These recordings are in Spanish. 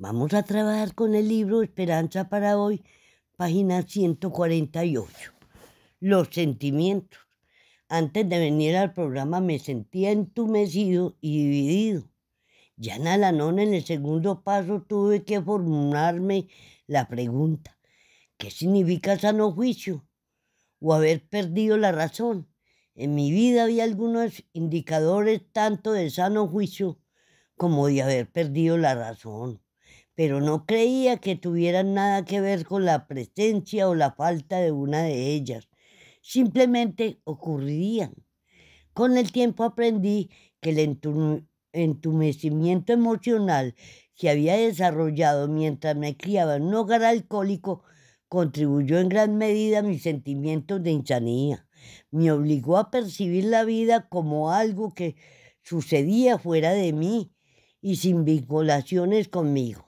Vamos a trabajar con el libro Esperanza para hoy, página 148. Los sentimientos. Antes de venir al programa me sentía entumecido y dividido. Ya en Alanón, en el segundo paso, tuve que formularme la pregunta, ¿qué significa sano juicio? O haber perdido la razón. En mi vida había algunos indicadores tanto de sano juicio como de haber perdido la razón pero no creía que tuvieran nada que ver con la presencia o la falta de una de ellas. Simplemente ocurrían. Con el tiempo aprendí que el entumecimiento emocional que había desarrollado mientras me criaba en un hogar alcohólico contribuyó en gran medida a mis sentimientos de insanía. Me obligó a percibir la vida como algo que sucedía fuera de mí y sin vinculaciones conmigo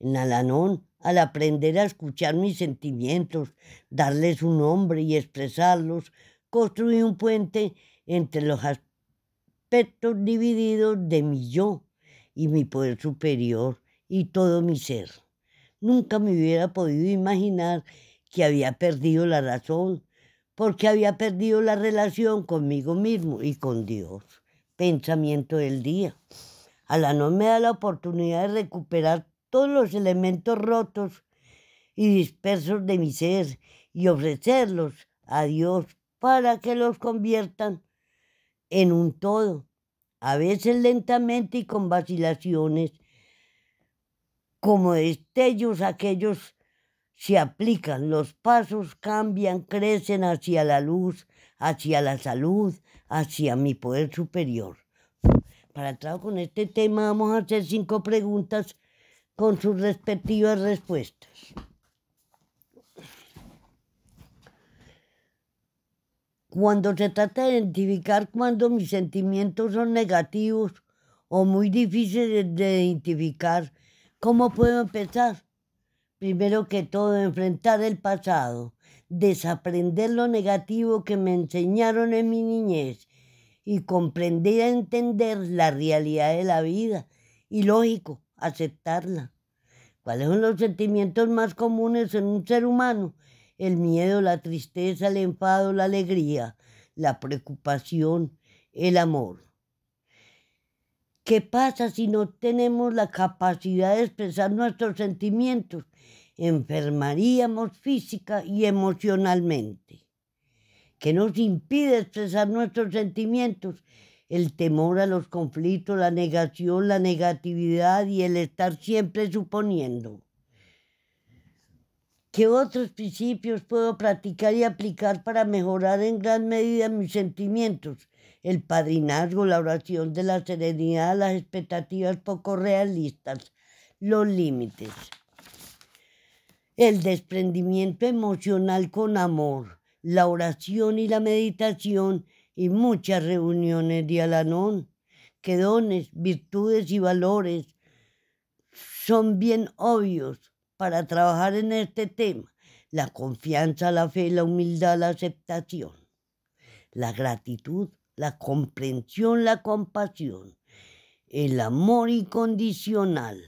en Alanón, al aprender a escuchar mis sentimientos, darles un nombre y expresarlos, construí un puente entre los aspectos divididos de mi yo y mi poder superior y todo mi ser. Nunca me hubiera podido imaginar que había perdido la razón, porque había perdido la relación conmigo mismo y con Dios. Pensamiento del día. Alanón me da la oportunidad de recuperar todos los elementos rotos y dispersos de mi ser y ofrecerlos a Dios para que los conviertan en un todo, a veces lentamente y con vacilaciones, como destellos aquellos se aplican, los pasos cambian, crecen hacia la luz, hacia la salud, hacia mi poder superior. Para entrar con este tema vamos a hacer cinco preguntas con sus respectivas respuestas. Cuando se trata de identificar cuando mis sentimientos son negativos o muy difíciles de identificar, ¿cómo puedo empezar? Primero que todo, enfrentar el pasado, desaprender lo negativo que me enseñaron en mi niñez y comprender y entender la realidad de la vida. Y lógico, aceptarla. ¿Cuáles son los sentimientos más comunes en un ser humano? El miedo, la tristeza, el enfado, la alegría, la preocupación, el amor. ¿Qué pasa si no tenemos la capacidad de expresar nuestros sentimientos? Enfermaríamos física y emocionalmente. ¿Qué nos impide expresar nuestros sentimientos? el temor a los conflictos, la negación, la negatividad y el estar siempre suponiendo. ¿Qué otros principios puedo practicar y aplicar para mejorar en gran medida mis sentimientos? El padrinazgo, la oración de la serenidad, las expectativas poco realistas, los límites. El desprendimiento emocional con amor, la oración y la meditación y muchas reuniones de Alanón, que dones, virtudes y valores son bien obvios para trabajar en este tema. La confianza, la fe, la humildad, la aceptación, la gratitud, la comprensión, la compasión, el amor incondicional.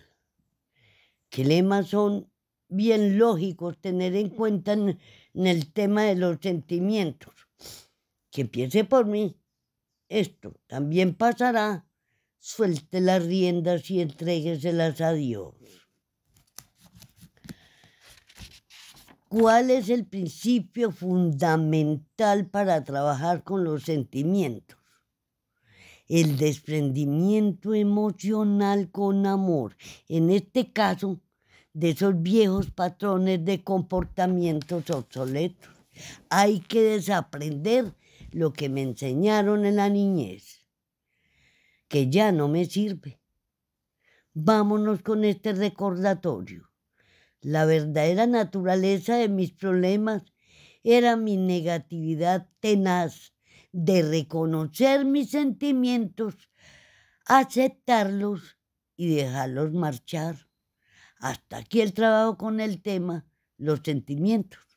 ¿Qué lemas son bien lógicos tener en cuenta en el tema de los sentimientos? que piense por mí. Esto también pasará. Suelte las riendas y entrégueselas a Dios. ¿Cuál es el principio fundamental para trabajar con los sentimientos? El desprendimiento emocional con amor. En este caso, de esos viejos patrones de comportamientos obsoletos. Hay que desaprender lo que me enseñaron en la niñez, que ya no me sirve. Vámonos con este recordatorio. La verdadera naturaleza de mis problemas era mi negatividad tenaz de reconocer mis sentimientos, aceptarlos y dejarlos marchar. Hasta aquí el trabajo con el tema, los sentimientos.